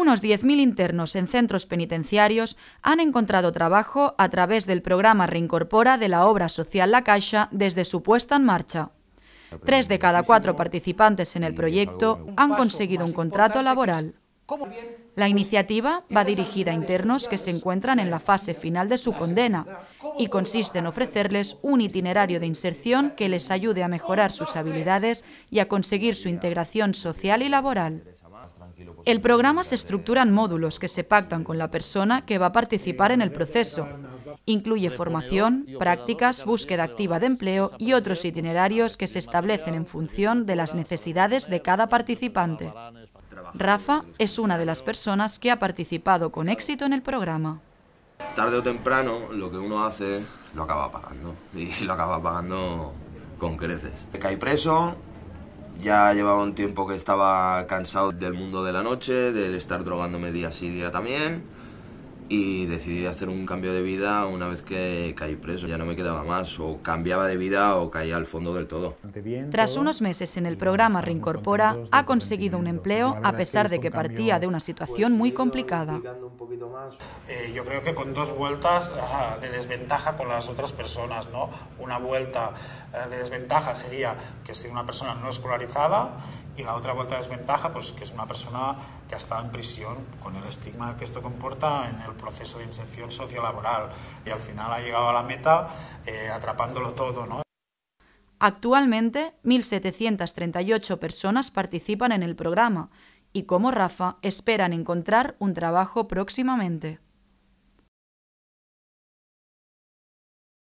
unos 10.000 internos en centros penitenciarios han encontrado trabajo a través del programa Reincorpora de la obra social La Caixa desde su puesta en marcha. Tres de cada cuatro participantes en el proyecto han conseguido un contrato laboral. La iniciativa va dirigida a internos que se encuentran en la fase final de su condena y consiste en ofrecerles un itinerario de inserción que les ayude a mejorar sus habilidades y a conseguir su integración social y laboral. El programa se estructura en módulos que se pactan con la persona que va a participar en el proceso. Incluye formación, prácticas, búsqueda activa de empleo y otros itinerarios que se establecen en función de las necesidades de cada participante. Rafa es una de las personas que ha participado con éxito en el programa. Tarde o temprano, lo que uno hace lo acaba pagando. Y lo acaba pagando con creces. Cae preso, ya llevaba un tiempo que estaba cansado del mundo de la noche, del estar drogándome día sí día también y decidí hacer un cambio de vida una vez que caí preso. Ya no me quedaba más, o cambiaba de vida o caía al fondo del todo. Tras unos meses en el programa Reincorpora, ha conseguido un empleo a pesar de que partía de una situación muy complicada. Eh, yo creo que con dos vueltas de desventaja con las otras personas, ¿no? Una vuelta eh, de desventaja sería que si una persona no escolarizada y la otra vuelta de desventaja, pues que es una persona que ha estado en prisión con el estigma que esto comporta en el proceso de inserción sociolaboral y al final ha llegado a la meta eh, atrapándolo todo. Actualmente, 1.738 personas participan en el programa y, como Rafa, esperan encontrar un trabajo próximamente.